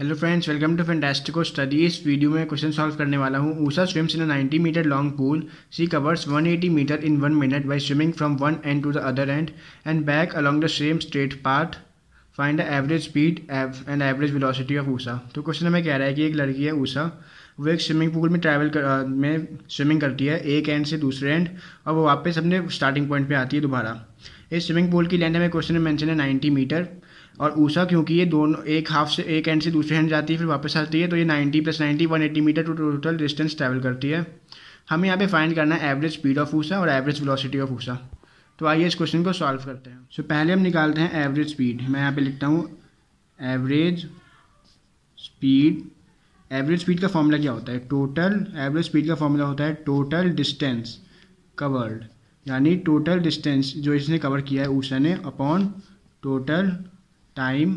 hello friends welcome to Fantastico study इस वीडियो में क्वेश्चन सॉल्व करने वाला हूँ Usha swims in a 90 metre long pool she covers 180 metre in one minute by swimming from one end to the other end and back along the same straight path find the average speed and average velocity of Usha तो question हमें कह रहा है कि एक लड़की है ऊषा वो एक स्विमिंग पूल में ट्रैवल कर में स्विमिंग करती है एक एंड से दूसरे एंड और वो वापस अपने स्टार्टिंग पॉइंट पर आती है दोबारा इस स्विमिंग पूल की लेंथ हमें क्वेश्चन में मैंशन है नाइन्टी मीटर और ऊषा क्योंकि ये दोनों एक हाफ से एक एंड से दूसरे हैंड जाती है फिर वापस आती है तो ये 90 plus 90 180 metre to total distance travel करती है हमें यहाँ पे फाइंड करना है एवरेज स्पीड ऑफ ऊषा और एवरेज वेलोसिटी ऑफ ऊषा तो आइए इस क्वेश्चन को सॉल्व करते हैं सो so, पहले हम निकालते हैं एवरेज स्पीड मैं यहाँ पर लिखता हूँ एवरेज स्पीड एवरेज स्पीड का फॉर्मूला क्या होता है टोटल एवरेज स्पीड का फॉर्मूला होता है टोटल डिस्टेंस कवर्ड यानी टोटल डिस्टेंस जो इसने कवर किया है ऊषा ने अपॉन टोटल टाइम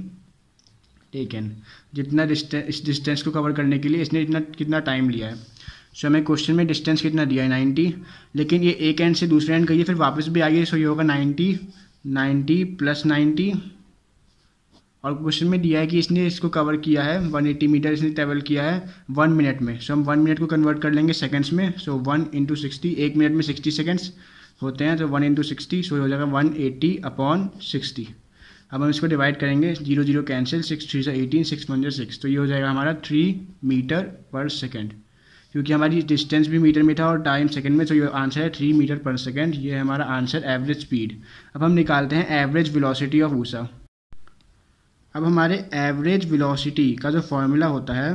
टेकन जितना डिस्टेंस इस डिस्टेंस को कवर करने के लिए इसने इतना कितना टाइम लिया है सो हमें क्वेश्चन में डिस्टेंस कितना दिया है नाइन्टी लेकिन ये एक एंड से दूसरे एंड कहिए फिर वापस भी आइए सो ये होगा नाइन्टी नाइन्टी प्लस नाइन्टी और क्वेश्चन में दिया है कि इसने इसको कवर किया है वन एट्टी मीटर इसने ट्रेवल किया है वन मिनट में सो हम वन मिनट को कन्वर्ट कर लेंगे सेकेंड्स में सो वन इंटू सिक्सटी एक मिनट में सिक्सटी सेकेंड्स होते हैं तो वन इंटू सिक्सटी सो हो जाएगा वन एटी अपॉन सिक्सटी अब हम इसको डिवाइड करेंगे zero zero cancel six three सा eighteen six one zero six तो ये हो जाएगा हमारा थ्री मीटर पर सेकेंड क्योंकि हमारी डिस्टेंस भी मीटर में था और टाइम सेकेंड में तो ये आंसर है थ्री मीटर पर सेकेंड ये हमारा आंसर एवरेज स्पीड अब हम निकालते हैं एवरेज विलोसिटी ऑफ ऊषा अब हमारे एवरेज विलोसिटी का जो फॉर्मूला होता है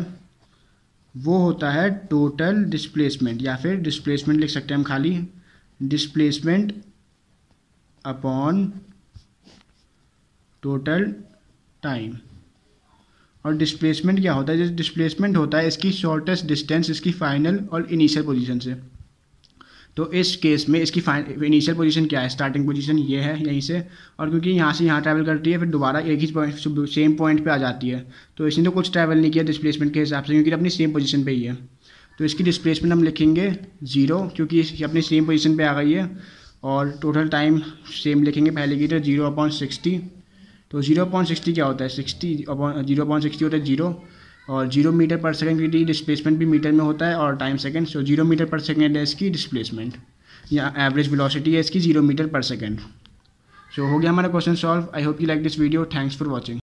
वो होता है टोटल डिस्प्लेसमेंट या फिर डिस्प्लेसमेंट लिख सकते हैं हम खाली डिस्प्लेसमेंट अपॉन टोटल टाइम और डिस्प्लेसमेंट क्या होता है जैसे डिस्प्लेसमेंट होता है इसकी शॉर्टेस्ट डिस्टेंस इसकी फाइनल और इनिशियल पोजीशन से तो इस केस में इसकी इनिशियल पोजीशन क्या है स्टार्टिंग पोजीशन ये है यहीं से और क्योंकि यहाँ से यहाँ ट्रैवल करती है फिर दोबारा एक ही पॉइंट सेम पॉइंट पे आ जाती है तो इसने तो कुछ ट्रैवल नहीं किया डिस्प्लेसमेंट के हिसाब से क्योंकि अपनी सेम पोजीशन पे ही है तो इसकी डिस्प्लेसमेंट हम लिखेंगे जीरो क्योंकि अपनी सेम पोजिशन पर आ गई है और टोटल टाइम सेम लिखेंगे पहले की तो जीरो अपॉइंट सिक्सटी तो जीरो पॉइंट सिक्सटी क्या होता है सिक्सटी जीरो पॉइंट सिक्सटी होता है जीरो और जीरो मीटर पर सेकेंड की डिस्प्लेसमेंट भी मीटर में होता है और time second so zero metre पर सेकेंड है इसकी डिस्प्लेसमेंट या एवरेज वेलोसिटी है इसकी जीरो मीटर पर सेकेंड सो हो गया हमारा question solve I hope you like this video thanks for watching